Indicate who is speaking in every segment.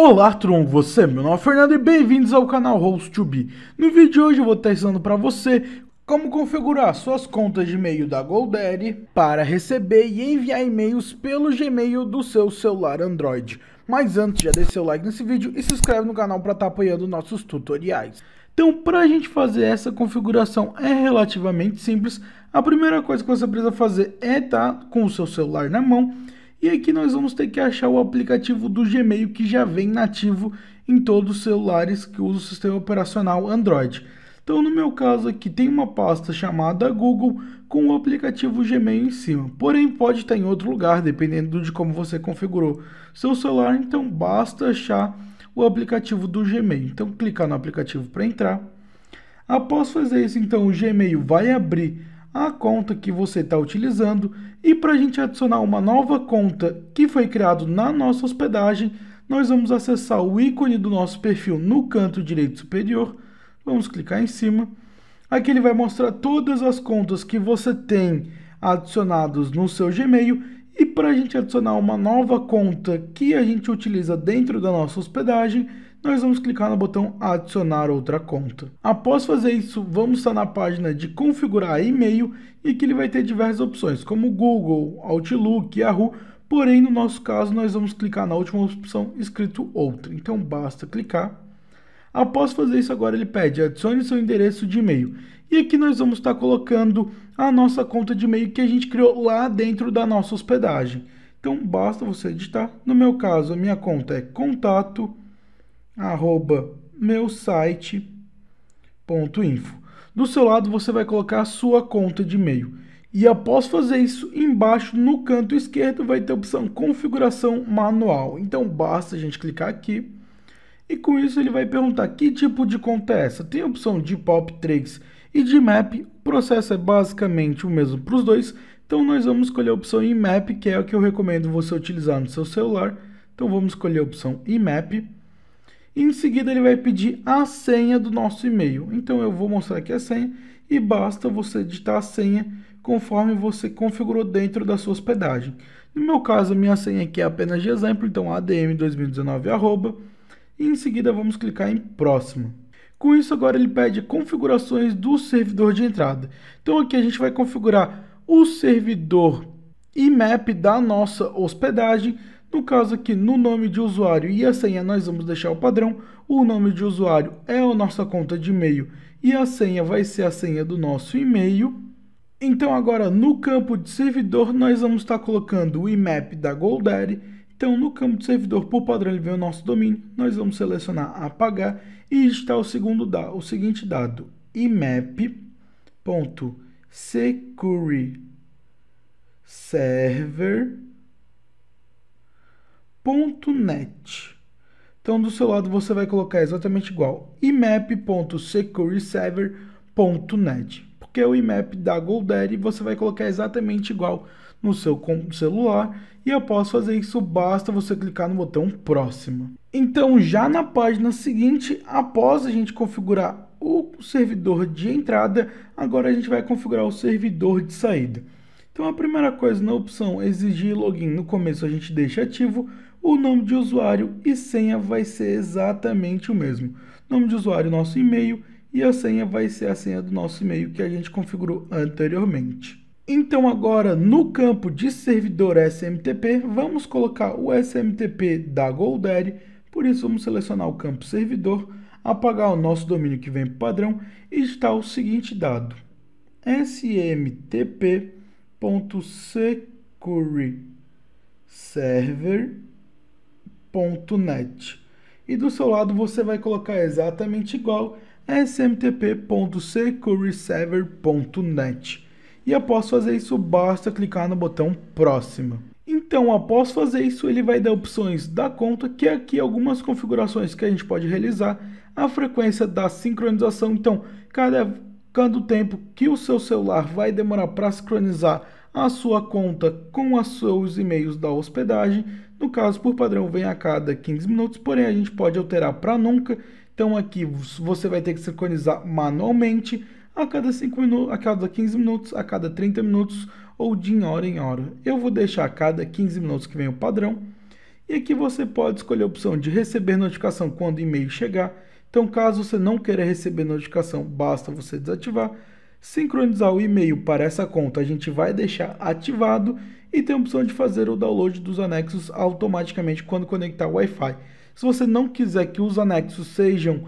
Speaker 1: Olá Tron, você? Meu nome é Fernando e bem-vindos ao canal host 2 No vídeo de hoje eu vou estar ensinando para você como configurar suas contas de e-mail da GoDaddy para receber e enviar e-mails pelo Gmail do seu celular Android. Mas antes, já deixa seu like nesse vídeo e se inscreve no canal para estar tá apoiando nossos tutoriais. Então, para a gente fazer essa configuração é relativamente simples. A primeira coisa que você precisa fazer é estar tá com o seu celular na mão e aqui nós vamos ter que achar o aplicativo do Gmail que já vem nativo em todos os celulares que usam o sistema operacional Android. Então, no meu caso aqui, tem uma pasta chamada Google com o aplicativo Gmail em cima. Porém, pode estar em outro lugar, dependendo de como você configurou seu celular. Então, basta achar o aplicativo do Gmail. Então, clicar no aplicativo para entrar. Após fazer isso, então, o Gmail vai abrir a conta que você está utilizando e para a gente adicionar uma nova conta que foi criada na nossa hospedagem, nós vamos acessar o ícone do nosso perfil no canto direito superior, vamos clicar em cima. Aqui ele vai mostrar todas as contas que você tem adicionados no seu Gmail e para a gente adicionar uma nova conta que a gente utiliza dentro da nossa hospedagem, nós vamos clicar no botão adicionar outra conta. Após fazer isso, vamos estar na página de configurar e-mail e que ele vai ter diversas opções, como Google, Outlook, Yahoo, porém no nosso caso nós vamos clicar na última opção escrito outra, então basta clicar. Após fazer isso agora ele pede adicione seu endereço de e-mail e aqui nós vamos estar colocando a nossa conta de e-mail que a gente criou lá dentro da nossa hospedagem. Então basta você editar no meu caso a minha conta é contato arroba meu info. Do seu lado você vai colocar a sua conta de e-mail. E após fazer isso, embaixo no canto esquerdo vai ter a opção configuração manual. Então basta a gente clicar aqui. E com isso ele vai perguntar que tipo de conta é essa. Tem a opção de POP3 e de MAP. O processo é basicamente o mesmo para os dois. Então nós vamos escolher a opção IMAP, que é o que eu recomendo você utilizar no seu celular. Então vamos escolher a opção IMAP em seguida ele vai pedir a senha do nosso e-mail. Então eu vou mostrar aqui a senha e basta você digitar a senha conforme você configurou dentro da sua hospedagem. No meu caso, minha senha aqui é apenas de exemplo, então adm2019 arroba, e em seguida vamos clicar em próximo. Com isso agora ele pede configurações do servidor de entrada. Então aqui a gente vai configurar o servidor IMAP da nossa hospedagem no caso aqui, no nome de usuário e a senha, nós vamos deixar o padrão. O nome de usuário é a nossa conta de e-mail e a senha vai ser a senha do nosso e-mail. Então agora, no campo de servidor, nós vamos estar colocando o IMAP da GoDaddy. Então, no campo de servidor, por padrão, ele vem o nosso domínio. Nós vamos selecionar apagar e está o, segundo da, o seguinte dado, imap.secure server .net. Então, do seu lado, você vai colocar exatamente igual imap.secureserver.net, porque o IMAP da GoDaddy você vai colocar exatamente igual no seu celular e após fazer isso, basta você clicar no botão próximo. Então, já na página seguinte, após a gente configurar o servidor de entrada, agora a gente vai configurar o servidor de saída. Então, a primeira coisa na opção exigir login, no começo a gente deixa ativo, o nome de usuário e senha vai ser exatamente o mesmo. Nome de usuário, nosso e-mail e a senha vai ser a senha do nosso e-mail que a gente configurou anteriormente. Então agora no campo de servidor SMTP, vamos colocar o SMTP da GoDaddy, por isso vamos selecionar o campo servidor, apagar o nosso domínio que vem padrão e está o seguinte dado: smtp.secure.server smtp.net. E do seu lado você vai colocar exatamente igual a E após fazer isso, basta clicar no botão próximo. Então, após fazer isso, ele vai dar opções da conta, que é aqui algumas configurações que a gente pode realizar, a frequência da sincronização. Então, cada, cada tempo que o seu celular vai demorar para sincronizar a sua conta com os seus e-mails da hospedagem, no caso, por padrão, vem a cada 15 minutos, porém a gente pode alterar para nunca. Então aqui você vai ter que sincronizar manualmente a cada, 5 minutos, a cada 15 minutos, a cada 30 minutos ou de hora em hora. Eu vou deixar a cada 15 minutos que vem o padrão. E aqui você pode escolher a opção de receber notificação quando o e-mail chegar. Então, caso você não queira receber notificação, basta você desativar. Sincronizar o e-mail para essa conta a gente vai deixar ativado e tem a opção de fazer o download dos anexos automaticamente quando conectar o Wi-Fi. Se você não quiser que os anexos sejam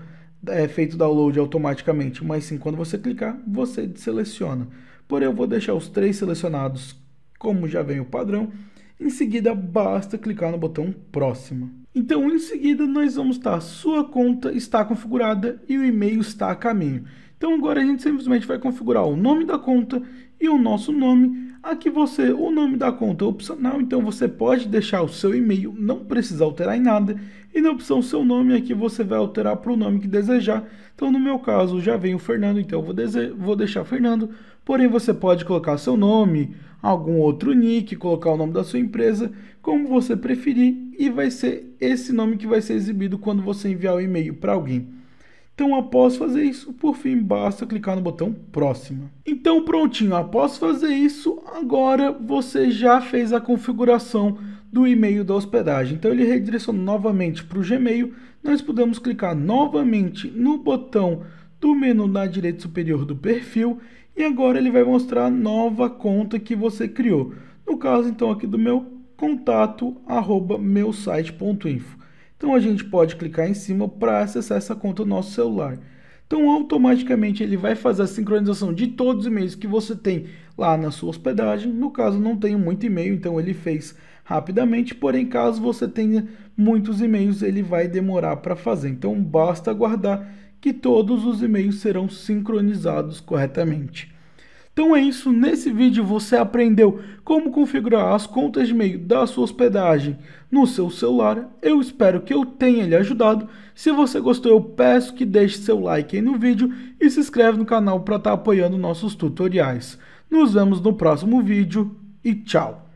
Speaker 1: é, eh, feitos download automaticamente, mas sim quando você clicar, você seleciona. Porém, eu vou deixar os três selecionados como já vem o padrão. Em seguida, basta clicar no botão próximo. Então, em seguida, nós vamos estar sua conta está configurada e o e-mail está a caminho. Então agora a gente simplesmente vai configurar o nome da conta e o nosso nome. Aqui você, o nome da conta é opcional, então você pode deixar o seu e-mail, não precisa alterar em nada. E na opção seu nome, aqui você vai alterar para o nome que desejar. Então no meu caso já vem o Fernando, então eu vou, vou deixar Fernando. Porém você pode colocar seu nome, algum outro nick, colocar o nome da sua empresa, como você preferir. E vai ser esse nome que vai ser exibido quando você enviar o e-mail para alguém. Então, após fazer isso, por fim, basta clicar no botão próxima. Então, prontinho, após fazer isso, agora você já fez a configuração do e-mail da hospedagem. Então, ele redirecionou novamente para o Gmail. Nós podemos clicar novamente no botão do menu na direita superior do perfil e agora ele vai mostrar a nova conta que você criou. No caso, então, aqui do meu contato, arroba meusite.info. Então a gente pode clicar em cima para acessar essa conta no nosso celular. Então automaticamente ele vai fazer a sincronização de todos os e-mails que você tem lá na sua hospedagem. No caso não tenho muito e-mail, então ele fez rapidamente, porém caso você tenha muitos e-mails, ele vai demorar para fazer. Então basta aguardar que todos os e-mails serão sincronizados corretamente. Então é isso, nesse vídeo você aprendeu como configurar as contas de e-mail da sua hospedagem no seu celular. Eu espero que eu tenha lhe ajudado. Se você gostou, eu peço que deixe seu like aí no vídeo e se inscreve no canal para estar tá apoiando nossos tutoriais. Nos vemos no próximo vídeo e tchau!